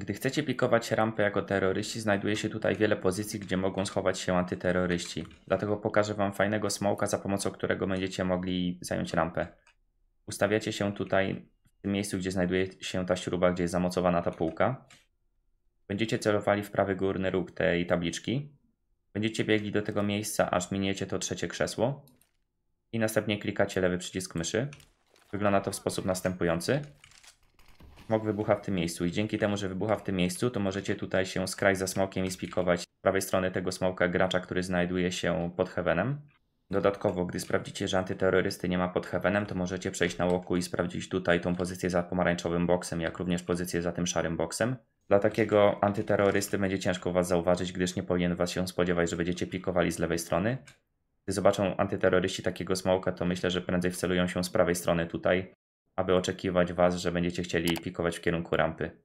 Gdy chcecie pikować rampę jako terroryści, znajduje się tutaj wiele pozycji, gdzie mogą schować się antyterroryści. Dlatego pokażę wam fajnego smoka, za pomocą którego będziecie mogli zająć rampę. Ustawiacie się tutaj, w tym miejscu, gdzie znajduje się ta śruba, gdzie jest zamocowana ta półka. Będziecie celowali w prawy górny róg tej tabliczki. Będziecie biegli do tego miejsca, aż miniecie to trzecie krzesło. I następnie klikacie lewy przycisk myszy. Wygląda to w sposób następujący smok wybucha w tym miejscu i dzięki temu, że wybucha w tym miejscu, to możecie tutaj się skraj za smokiem i spikować z prawej strony tego smoka gracza, który znajduje się pod heavenem. Dodatkowo, gdy sprawdzicie, że antyterrorysty nie ma pod heavenem, to możecie przejść na łoku i sprawdzić tutaj tą pozycję za pomarańczowym boksem, jak również pozycję za tym szarym boksem. Dla takiego antyterrorysty będzie ciężko was zauważyć, gdyż nie powinien was się spodziewać, że będziecie pikowali z lewej strony. Gdy zobaczą antyterroryści takiego smoka, to myślę, że prędzej wcelują się z prawej strony tutaj, aby oczekiwać was, że będziecie chcieli pikować w kierunku rampy.